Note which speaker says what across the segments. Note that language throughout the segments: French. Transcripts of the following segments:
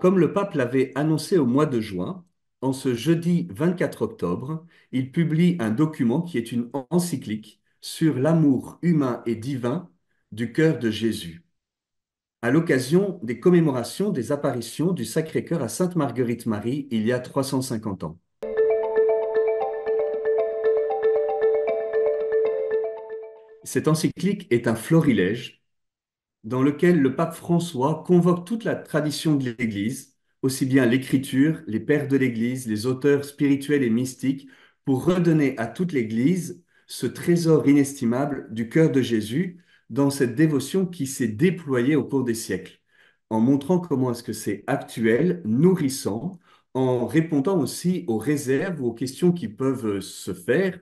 Speaker 1: Comme le pape l'avait annoncé au mois de juin, en ce jeudi 24 octobre, il publie un document qui est une encyclique sur l'amour humain et divin du cœur de Jésus, à l'occasion des commémorations des apparitions du Sacré-Cœur à Sainte Marguerite-Marie il y a 350 ans. Cette encyclique est un florilège dans lequel le pape François convoque toute la tradition de l'Église, aussi bien l'Écriture, les pères de l'Église, les auteurs spirituels et mystiques, pour redonner à toute l'Église ce trésor inestimable du cœur de Jésus dans cette dévotion qui s'est déployée au cours des siècles, en montrant comment est-ce que c'est actuel, nourrissant, en répondant aussi aux réserves ou aux questions qui peuvent se faire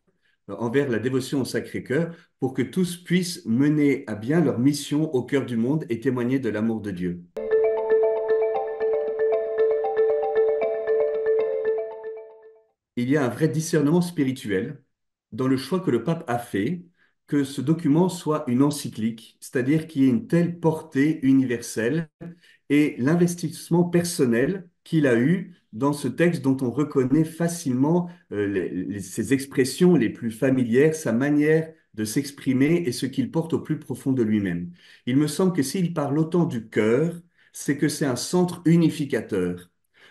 Speaker 1: envers la dévotion au Sacré-Cœur pour que tous puissent mener à bien leur mission au cœur du monde et témoigner de l'amour de Dieu. Il y a un vrai discernement spirituel dans le choix que le pape a fait que ce document soit une encyclique, c'est-à-dire qu'il y ait une telle portée universelle et l'investissement personnel qu'il a eu dans ce texte dont on reconnaît facilement euh, ses expressions les plus familières, sa manière de s'exprimer et ce qu'il porte au plus profond de lui-même. Il me semble que s'il parle autant du cœur, c'est que c'est un centre unificateur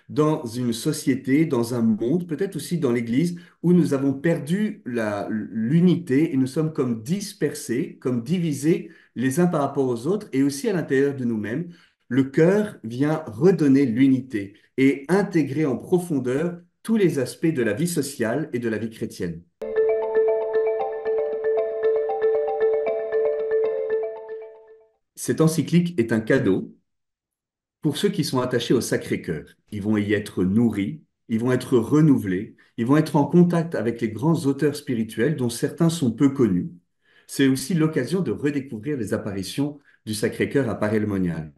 Speaker 1: dans une société, dans un monde, peut-être aussi dans l'Église, où nous avons perdu l'unité et nous sommes comme dispersés, comme divisés les uns par rapport aux autres et aussi à l'intérieur de nous-mêmes. Le cœur vient redonner l'unité et intégrer en profondeur tous les aspects de la vie sociale et de la vie chrétienne. Cette encyclique est un cadeau pour ceux qui sont attachés au Sacré-Cœur. Ils vont y être nourris, ils vont être renouvelés, ils vont être en contact avec les grands auteurs spirituels dont certains sont peu connus. C'est aussi l'occasion de redécouvrir les apparitions du Sacré-Cœur à Paray-le-Monial.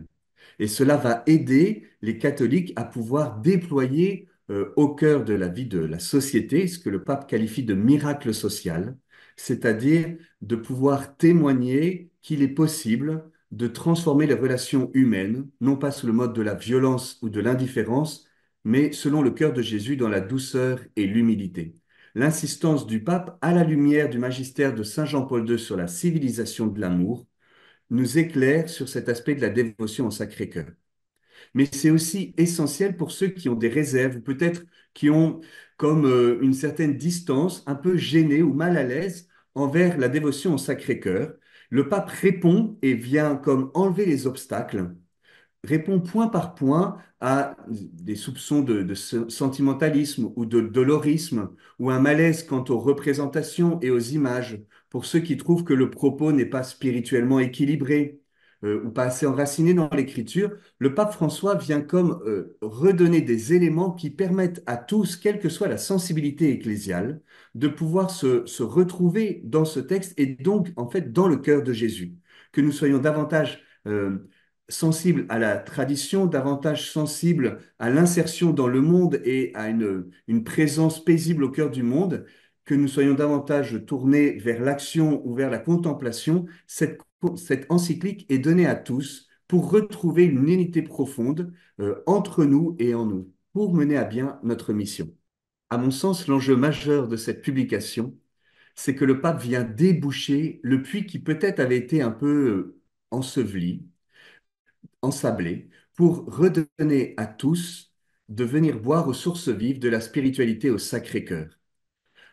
Speaker 1: Et cela va aider les catholiques à pouvoir déployer euh, au cœur de la vie de la société ce que le pape qualifie de miracle social, c'est-à-dire de pouvoir témoigner qu'il est possible de transformer les relations humaines, non pas sous le mode de la violence ou de l'indifférence, mais selon le cœur de Jésus dans la douceur et l'humilité. L'insistance du pape à la lumière du magistère de Saint Jean-Paul II sur la civilisation de l'amour nous éclaire sur cet aspect de la dévotion au Sacré-Cœur. Mais c'est aussi essentiel pour ceux qui ont des réserves, ou peut-être qui ont comme euh, une certaine distance, un peu gênée ou mal à l'aise envers la dévotion au Sacré-Cœur. Le pape répond et vient comme enlever les obstacles répond point par point à des soupçons de, sentimentalisme ou de dolorisme ou un malaise quant aux représentations et aux images pour ceux qui trouvent que le propos n'est pas spirituellement équilibré euh, ou pas assez enraciné dans l'écriture, le pape François vient comme euh, redonner des éléments qui permettent à tous, quelle que soit la sensibilité ecclésiale, de pouvoir se, retrouver dans ce texte et donc en fait dans le cœur de Jésus. Que nous soyons davantage euh, sensible à la tradition, davantage sensible à l'insertion dans le monde et à une, présence paisible au cœur du monde, que nous soyons davantage tournés vers l'action ou vers la contemplation, cette, encyclique est donnée à tous pour retrouver une unité profonde euh, entre nous et en nous, pour mener à bien notre mission. À mon sens, l'enjeu majeur de cette publication, c'est que le pape vient déboucher le puits qui peut-être avait été un peu euh, enseveli, ensablé pour redonner à tous de venir boire aux sources vives de la spiritualité au Sacré-Cœur.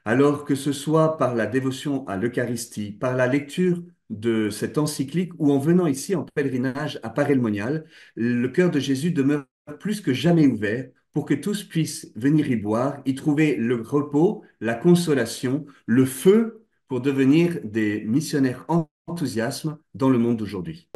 Speaker 1: Alors que ce soit par la dévotion à l'Eucharistie, par la lecture de cette encyclique ou en venant ici en pèlerinage à Parelmonial, le cœur de Jésus demeure plus que jamais ouvert pour que tous puissent venir y boire, y trouver le repos, la consolation, le feu pour devenir des missionnaires enthousiasme dans le monde d'aujourd'hui.